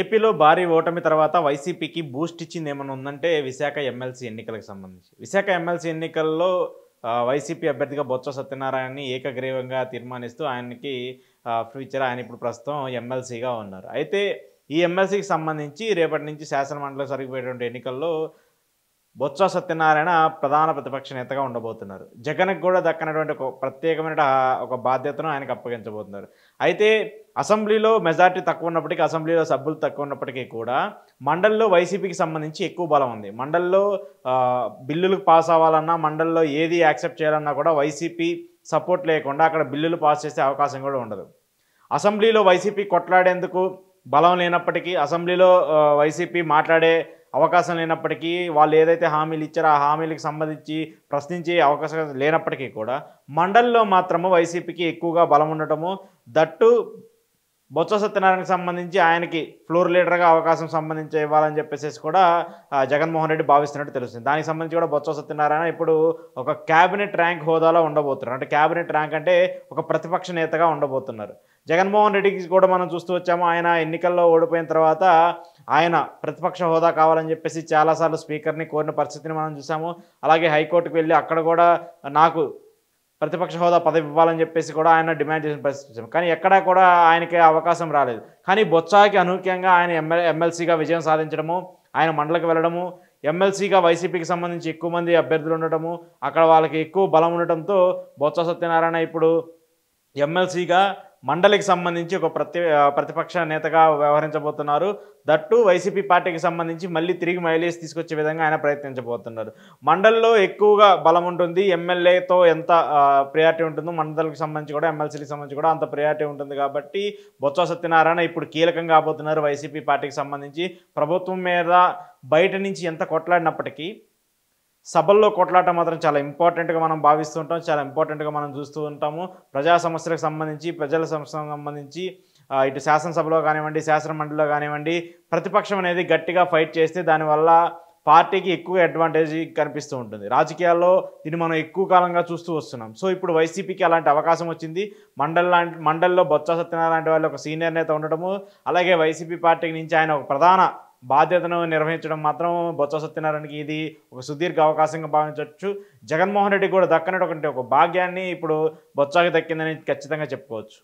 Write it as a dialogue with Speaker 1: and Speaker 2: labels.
Speaker 1: ఏపీలో భారీ ఓటమి తర్వాత వైసీపీకి బూస్ట్ ఇచ్చింది ఏమైనా ఉందంటే విశాఖ ఎమ్మెల్సీ ఎన్నికలకు సంబంధించి విశాఖ ఎమ్మెల్సీ ఎన్నికల్లో వైసీపీ అభ్యర్థిగా బొత్స సత్యనారాయణని ఏకగ్రీవంగా తీర్మానిస్తూ ఆయనకి ఫ్యూచర్ ఆయన ఇప్పుడు ప్రస్తుతం ఎమ్మెల్సీగా ఉన్నారు అయితే ఈ ఎమ్మెల్సీకి సంబంధించి రేపటి నుంచి శాసనమండలి సరిగిపోయేటువంటి ఎన్నికల్లో బొత్స సత్యనారాయణ ప్రధాన ప్రతిపక్ష నేతగా ఉండబోతున్నారు జగన్కి కూడా దక్కనటువంటి ఒక ప్రత్యేకమైన ఒక బాధ్యతను ఆయనకు అప్పగించబోతున్నారు అయితే అసెంబ్లీలో మెజార్టీ తక్కువ ఉన్నప్పటికీ అసెంబ్లీలో సభ్యులు తక్కువ ఉన్నప్పటికీ కూడా మండల్లో వైసీపీకి సంబంధించి ఎక్కువ బలం ఉంది మండల్లో బిల్లులు పాస్ అవ్వాలన్నా మండల్లో ఏది యాక్సెప్ట్ చేయాలన్నా కూడా వైసీపీ సపోర్ట్ లేకుండా అక్కడ బిల్లులు పాస్ చేసే అవకాశం కూడా ఉండదు అసెంబ్లీలో వైసీపీ కొట్లాడేందుకు బలం లేనప్పటికీ అసెంబ్లీలో వైసీపీ మాట్లాడే అవకాశం లేనప్పటికీ వాళ్ళు ఏదైతే హామీలు ఇచ్చారో ఆ హామీలకు సంబంధించి ప్రశ్నించే అవకాశం లేనప్పటికీ కూడా మండలిలో మాత్రము వైసీపీకి ఎక్కువగా బలం ఉండటము దట్టు బొత్స సత్యనారాయణకి సంబంధించి ఆయనకి ఫ్లోర్ లీడర్గా అవకాశం సంబంధించి ఇవ్వాలని చెప్పేసి కూడా జగన్మోహన్ రెడ్డి భావిస్తున్నట్టు తెలుస్తుంది దానికి సంబంధించి కూడా బొత్స సత్యనారాయణ ఇప్పుడు ఒక క్యాబినెట్ ర్యాంక్ హోదాలో ఉండబోతున్నారు అంటే క్యాబినెట్ ర్యాంక్ అంటే ఒక ప్రతిపక్ష నేతగా ఉండబోతున్నారు జగన్మోహన్ రెడ్డికి కూడా మనం చూస్తూ వచ్చాము ఆయన ఎన్నికల్లో ఓడిపోయిన తర్వాత ఆయన ప్రతిపక్ష హోదా కావాలని చెప్పేసి చాలాసార్లు స్పీకర్ని కోరిన పరిస్థితిని మనం చూసాము అలాగే హైకోర్టుకు వెళ్ళి అక్కడ కూడా నాకు ప్రతిపక్ష హోదా పదవి ఇవ్వాలని చెప్పేసి కూడా ఆయన డిమాండ్ చేసిన పరిస్థితి కానీ ఎక్కడా కూడా ఆయనకి అవకాశం రాలేదు కానీ బొత్సాకి అనూఖ్యంగా ఆయన ఎమ్మెల్ ఎమ్మెల్సీగా విజయం సాధించడము ఆయన మండలికి వెళ్ళడము ఎమ్మెల్సీగా వైసీపీకి సంబంధించి ఎక్కువ మంది అభ్యర్థులు ఉండటము అక్కడ వాళ్ళకి ఎక్కువ బలం ఉండటంతో బొత్స సత్యనారాయణ ఇప్పుడు ఎమ్మెల్సీగా మండలికి సంబంధించి ఒక ప్రతి ప్రతిపక్ష నేతగా వ్యవహరించబోతున్నారు దట్టు వైసీపీ పార్టీకి సంబంధించి మళ్ళీ తిరిగి మైలేజ్ తీసుకొచ్చే విధంగా ఆయన ప్రయత్నించబోతున్నారు మండలిలో ఎక్కువగా బలం ఉంటుంది ఎమ్మెల్యేతో ఎంత ప్రియారిటీ ఉంటుందో మండలికి సంబంధించి కూడా ఎమ్మెల్సీకి సంబంధించి కూడా అంత ప్రియారిటీ ఉంటుంది కాబట్టి బొత్స సత్యనారాయణ ఇప్పుడు కీలకం కాబోతున్నారు వైసీపీ పార్టీకి సంబంధించి ప్రభుత్వం మీద బయట నుంచి ఎంత కొట్లాడినప్పటికీ సభల్లో కొట్లాట మాత్రం చాలా ఇంపార్టెంట్గా మనం భావిస్తుంటాం చాలా ఇంపార్టెంట్గా మనం చూస్తూ ఉంటాము ప్రజా సమస్యలకు సంబంధించి ప్రజల సమస్యలకు సంబంధించి ఇటు శాసనసభలో కానివ్వండి శాసనమండలిలో కానివ్వండి ప్రతిపక్షం అనేది గట్టిగా ఫైట్ చేస్తే దానివల్ల పార్టీకి ఎక్కువ అడ్వాంటేజ్ కనిపిస్తూ ఉంటుంది రాజకీయాల్లో దీన్ని మనం ఎక్కువ కాలంగా చూస్తూ వస్తున్నాం సో ఇప్పుడు వైసీపీకి అలాంటి అవకాశం వచ్చింది మండలి లాంటి మండలిలో బొత్స సత్యనారాయణ లాంటి వాళ్ళు ఒక సీనియర్ నేత ఉండటము అలాగే వైసీపీ పార్టీ నుంచి ఆయన ఒక ప్రధాన బాధ్యతను నిర్వహించడం మాత్రం బొత్స సత్యనారాయణకి ఇది ఒక సుదీర్ఘ అవకాశంగా భావించవచ్చు జగన్మోహన్ రెడ్డి కూడా దక్కనటువంటి ఒక భాగ్యాన్ని ఇప్పుడు బొత్సకి దక్కిందని ఖచ్చితంగా చెప్పుకోవచ్చు